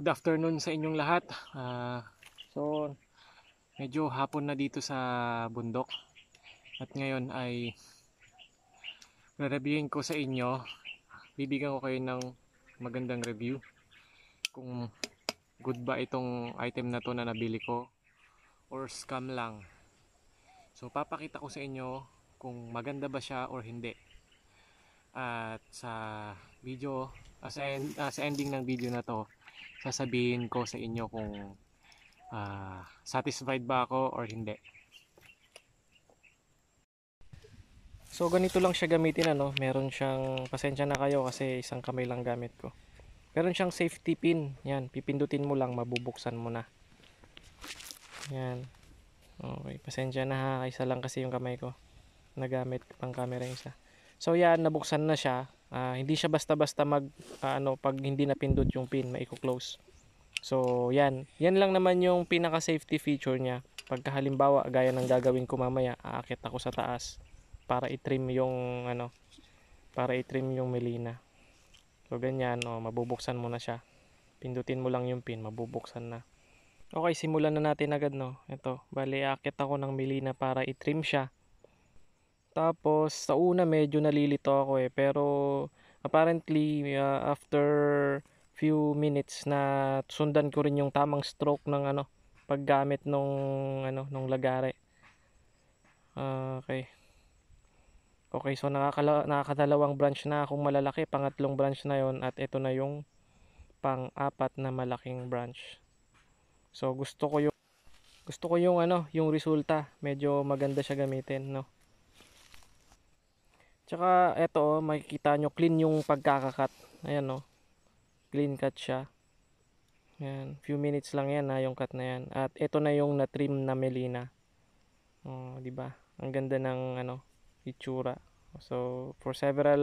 Good afternoon sa inyong lahat. Uh, so, medyo hapon na dito sa bundok. At ngayon ay re ko sa inyo. Bibigyan ko kayo ng magandang review. Kung good ba itong item na to na nabili ko or scam lang. So, papakita ko sa inyo kung maganda ba siya or hindi. At sa video, uh, sa, end, uh, sa ending ng video na to, sasabihin ko sa inyo kung uh, satisfied ba ako or hindi. So ganito lang siya gamitin ano, meron siyang pasensya na kayo kasi isang kamay lang gamit ko. Meron siyang safety pin, yan, pipindutin mo lang mabubuksan mo na. Yan. Okay, pasensya na ha, isa lang kasi yung kamay ko nagamit pang camera isa. So yan, nabuksan na siya uh, hindi siya basta-basta mag uh, ano pag hindi napindot yung pin maiko-close so yan yan lang naman yung pinaka safety feature niya pagka halimbawa gaya ng gagawin ko mamaya aakit ako sa taas para i-trim yung ano para i-trim yung melina so ganyan oh, mabubuksan mo na siya pindutin mo lang yung pin mabubuksan na okay simulan na natin agad no ito bali aakit ako ng melina para i-trim siya tapos, sa una medyo nalilito ako eh. Pero, apparently, uh, after few minutes na sundan ko rin yung tamang stroke ng ano, paggamit nung, ano, nung lagare. Uh, ah, okay. Okay, so nakakala, nakakadalawang branch na akong malalaki. Pangatlong branch na yon at ito na yung pang-apat na malaking branch. So, gusto ko yung gusto ko yung ano, yung resulta. Medyo maganda siya gamitin, no? Tsaka eto oh, makikita nyo clean yung pagkakakat. Ayan oh. Clean cut siya. Ayan, few minutes lang yan ha, yung cut na yan. At ito na yung na-trim na melina. Oh, di ba? Ang ganda ng ano, itsura. So, for several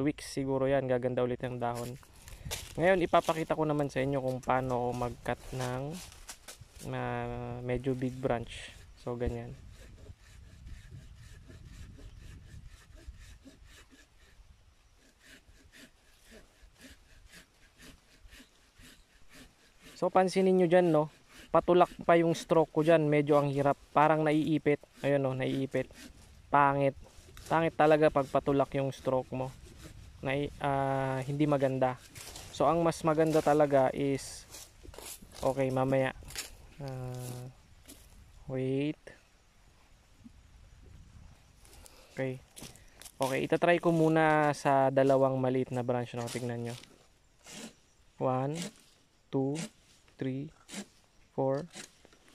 weeks siguro yan, gaganda ulit yung dahon. Ngayon, ipapakita ko naman sa inyo kung paano mag-cut ng na ah, medyo big branch. So, ganyan. So pansinin nyo dyan no, patulak pa yung stroke ko dyan. Medyo ang hirap. Parang naiipit. Ayun no, naiipit. Pangit. Pangit talaga pag patulak yung stroke mo. Na, uh, ah, hindi maganda. So ang mas maganda talaga is, okay mamaya. Uh, wait. Okay. Okay, itatry ko muna sa dalawang maliit na branch na no? tignan nyo. 1, 2, 3, 4,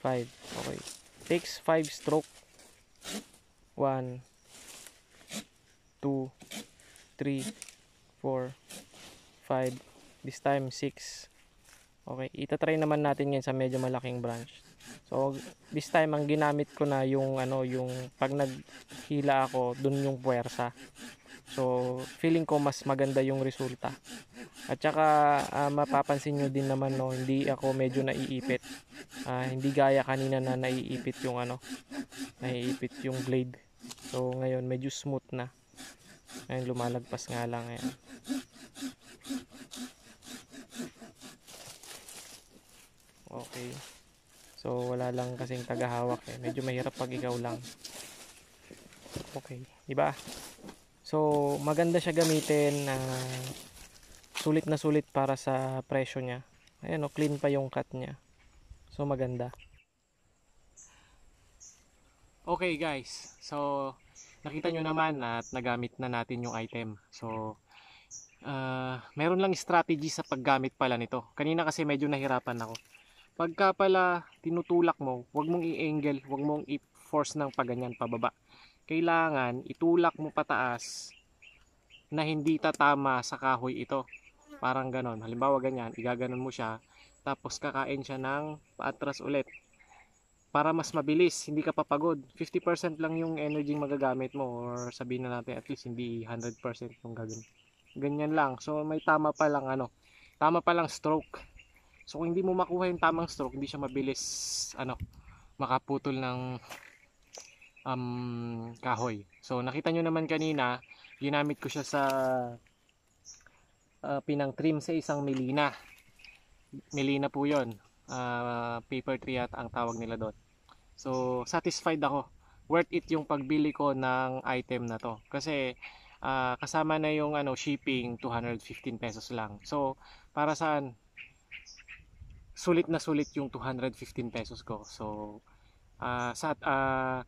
5. Okay. Takes 5 stroke. 1, 2, 3, 4, 5. This time, 6. Okay. Itatry naman natin yan sa medyo malaking branch. So, this time, ang ginamit ko na yung, ano, yung pag naghila ako, dun yung puwersa. So, feeling ko mas maganda yung resulta. At saka uh, mapapansin nyo din naman no, hindi ako medyo naiipit. Uh, hindi gaya kanina na naiipit yung ano, naiipit yung blade. So, ngayon medyo smooth na. Ngayon lumalagpas nga lang ngayon. Okay. So, wala lang kasing tagahawak eh. Medyo mahirap pag ikaw lang. Okay. Diba? So, maganda siya gamitin na uh, sulit na sulit para sa presyo niya. Ayan o, oh, clean pa yung cut niya. So, maganda. Okay guys, so nakita nyo naman at nagamit na natin yung item. So, uh, meron lang strategy sa paggamit pala nito. Kanina kasi medyo nahirapan ako. Pagka pala tinutulak mo, huwag mong i-angle, huwag mong i-force ng paganyan pababa kailangan itulak mo pataas na hindi tatama sa kahoy ito. Parang ganon. Halimbawa ganyan, igaganon mo siya, tapos kakain siya ng paatras ulit. Para mas mabilis, hindi ka papagod. 50% lang yung energy magagamit mo or sabihin na natin at least hindi 100% yung gagawin. Ganyan lang. So may tama pa lang ano, tama pa lang stroke. So kung hindi mo makuha yung tamang stroke, hindi siya mabilis ano makaputol ng um, kahoy. So nakita nyo naman kanina, ginamit ko siya sa uh, pinang trim sa isang melina. Melina po yon uh, paper tree at ang tawag nila doon. So satisfied ako. Worth it yung pagbili ko ng item na to. Kasi uh, kasama na yung ano shipping 215 pesos lang. So para saan sulit na sulit yung 215 pesos ko. So uh, sa uh,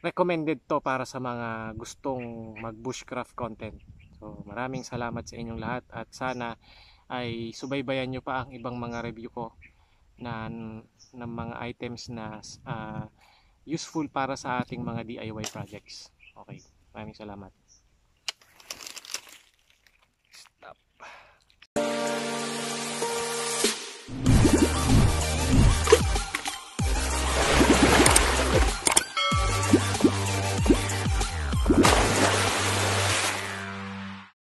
recommended to para sa mga gustong mag bushcraft content. So maraming salamat sa inyong lahat at sana ay subaybayan nyo pa ang ibang mga review ko na ng mga items na uh, useful para sa ating mga DIY projects. Okay, maraming salamat.